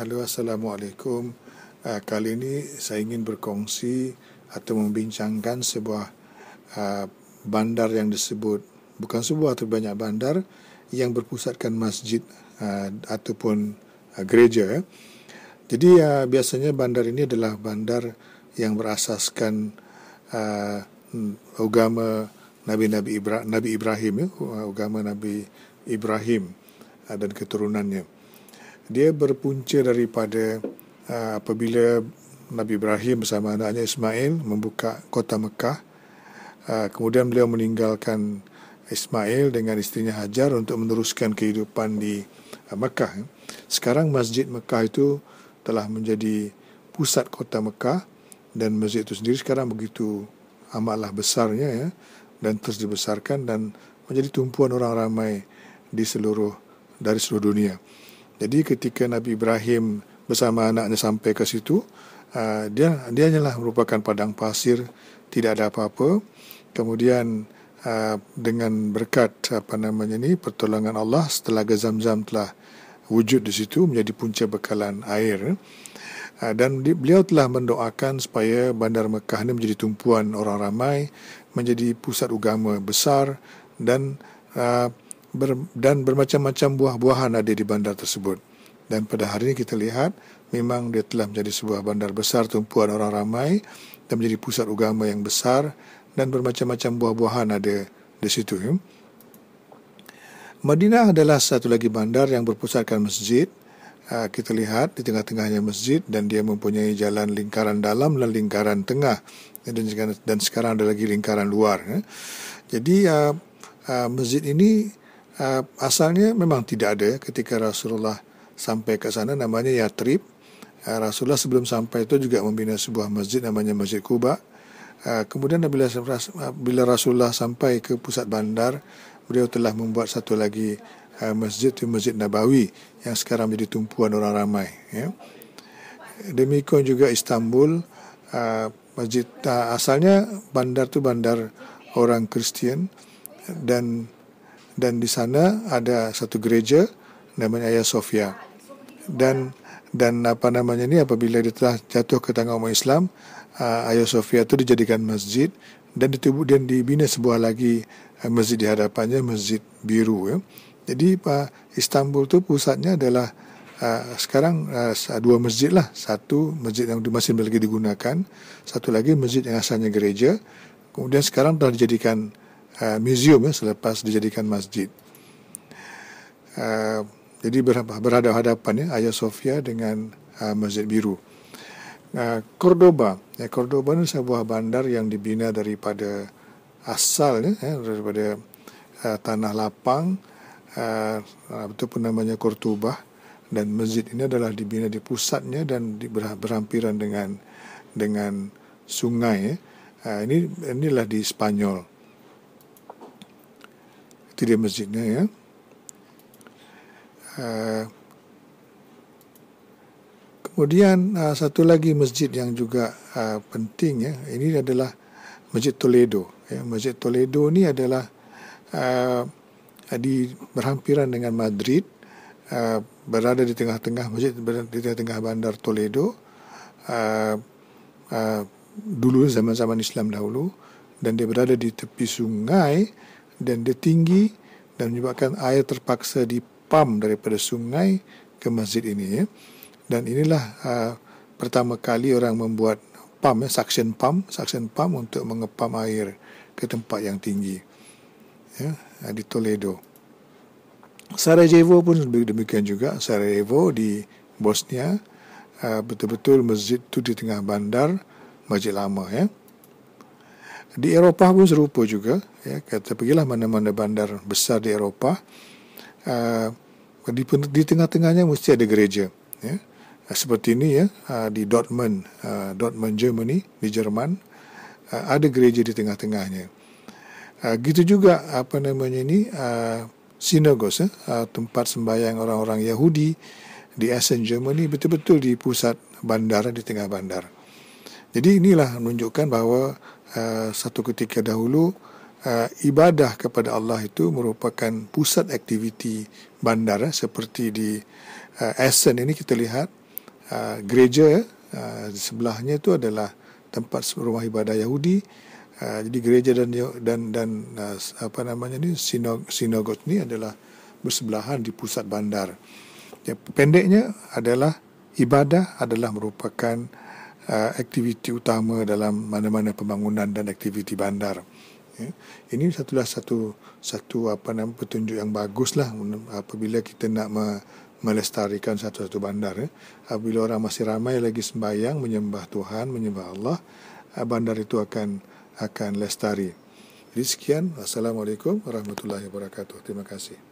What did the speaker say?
Halo, Assalamualaikum. Uh, kali ini saya ingin berkongsi atau membincangkan sebuah uh, bandar yang disebut, bukan sebuah atau banyak bandar yang berpusatkan masjid uh, ataupun uh, gereja. Ya. Jadi uh, biasanya bandar ini adalah bandar yang berasaskan uh, agama Nabi-Nabi Ibra- Nabi Ibrahim, ya, agama Nabi Ibrahim uh, dan keturunannya dia berpunca daripada uh, apabila Nabi Ibrahim bersama anaknya Ismail membuka kota Mekah uh, kemudian beliau meninggalkan Ismail dengan istrinya Hajar untuk meneruskan kehidupan di uh, Mekah sekarang masjid Mekah itu telah menjadi pusat kota Mekah dan masjid itu sendiri sekarang begitu amatlah besarnya ya dan terus dibesarkan dan menjadi tumpuan orang ramai di seluruh dari seluruh dunia. Jadi ketika Nabi Ibrahim bersama anaknya sampai ke situ, ah, dia dia hanyalah merupakan padang pasir, tidak ada apa-apa. Kemudian ah, dengan berkat apa namanya ini pertolongan Allah setelah Zam telah wujud di situ menjadi punca bekalan air ah, dan beliau telah mendoakan supaya bandar Mekah ini menjadi tumpuan orang ramai menjadi pusat agama besar dan ber, dan bermacam-macam buah-buahan ada di bandar tersebut. Dan pada hari ini kita lihat memang dia telah menjadi sebuah bandar besar tumpuan orang ramai dan menjadi pusat agama yang besar dan bermacam-macam buah-buahan ada di situ. Ya. Madinah adalah satu lagi bandar yang berpusatkan masjid. Ah, kita lihat di tengah-tengahnya masjid dan dia mempunyai jalan lingkaran dalam dan lingkaran tengah dan sekarang ada lagi lingkaran luar. Ya. Jadi ah, ah, masjid ini uh, asalnya memang tidak ada ketika Rasulullah sampai ke sana namanya Yatrib. Uh, ah, Rasulullah sebelum sampai itu juga membina sebuah masjid namanya Masjid Kuba. Uh, ah, kemudian bila, bila Rasulullah sampai ke pusat bandar, beliau telah membuat satu lagi uh, masjid di Masjid Nabawi yang sekarang menjadi tumpuan orang ramai. Ya. Demikian juga Istanbul, uh, masjid uh, asalnya bandar tu bandar orang Kristian dan dan di sana ada satu gereja namanya Ayah Sofia. Dan dan apa namanya ini apabila dia telah jatuh ke tangan umat Islam, uh, Ayah Sofia itu dijadikan masjid dan ditubuh dan dibina sebuah lagi uh, masjid di hadapannya, masjid biru. Ya. Jadi uh, Istanbul itu pusatnya adalah sekarang dua masjid lah. Satu masjid yang masih lagi digunakan, satu lagi masjid yang asalnya gereja. Kemudian sekarang telah dijadikan Eh, museum ya, selepas dijadikan masjid. Uh, jadi berhadapan-hadapan ya, Hagia Sophia dengan uh, Masjid Biru. Uh, Cordoba, ya, Cordoba ini sebuah bandar yang dibina daripada asal ya, daripada uh, tanah lapang uh, ataupun namanya Cordoba dan masjid ini adalah dibina di pusatnya dan di berhampiran dengan dengan sungai ya. uh, ini inilah di Spanyol diri masjidnya ya. Uh, kemudian uh, satu lagi masjid yang juga uh, penting ya, ini adalah Masjid Toledo. Ya. Masjid Toledo ni adalah uh, di berhampiran dengan Madrid, uh, berada di tengah-tengah masjid di tengah-tengah bandar Toledo. Uh, uh, dulu zaman-zaman Islam dahulu dan dia berada di tepi sungai dan dia tinggi dan menyebabkan air terpaksa dipam daripada sungai ke masjid ini ya. dan inilah uh, pertama kali orang membuat pam ya, suction pump, suction pump untuk mengepam air ke tempat yang tinggi ya, uh, di Toledo. Sarajevo pun demikian juga, Sarajevo di Bosnia, uh, betul-betul masjid itu di tengah bandar, masjid lama. Ya. Di Eropah pun serupa juga. Ya, kata pergilah mana-mana bandar besar di Eropah. Uh, di, di tengah-tengahnya mesti ada gereja. Ya. Uh, seperti ini ya, uh, di Dortmund, Dortmund Germany, di Jerman. ada gereja di tengah-tengahnya. gitu juga apa namanya ini, uh, sinagos, ya, uh, tempat sembahyang orang-orang Yahudi di Essen, Germany, betul-betul di pusat bandar, di tengah bandar. Jadi inilah menunjukkan bahawa Eh, satu ketika dahulu uh, ibadah kepada Allah itu merupakan pusat aktiviti bandar uh, seperti di uh, Essen ini kita lihat uh, gereja uh, di sebelahnya itu adalah tempat rumah ibadah Yahudi uh, jadi gereja dan dan dan uh, apa namanya ini sinog sinagog ini adalah bersebelahan di pusat bandar. Ya, pendeknya adalah ibadah adalah merupakan Uh, aktiviti utama dalam mana-mana pembangunan dan aktiviti bandar. Ya. ini satu lah satu satu apa nama petunjuk yang bagus lah apabila kita nak me, melestarikan satu-satu bandar. Ya. Apabila orang masih ramai lagi sembahyang, menyembah Tuhan, menyembah Allah, uh, bandar itu akan akan lestari. Jadi sekian. Assalamualaikum warahmatullahi wabarakatuh. Terima kasih.